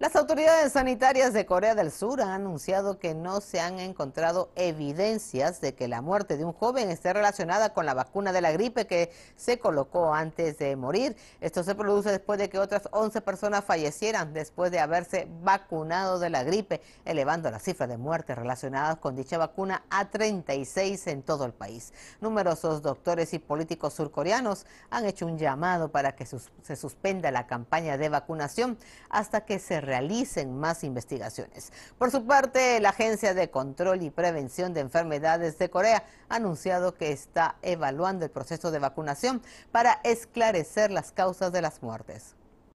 Las autoridades sanitarias de Corea del Sur han anunciado que no se han encontrado evidencias de que la muerte de un joven esté relacionada con la vacuna de la gripe que se colocó antes de morir. Esto se produce después de que otras 11 personas fallecieran después de haberse vacunado de la gripe, elevando la cifra de muertes relacionadas con dicha vacuna a 36 en todo el país. Numerosos doctores y políticos surcoreanos han hecho un llamado para que se suspenda la campaña de vacunación hasta que se realicen más investigaciones. Por su parte, la Agencia de Control y Prevención de Enfermedades de Corea ha anunciado que está evaluando el proceso de vacunación para esclarecer las causas de las muertes.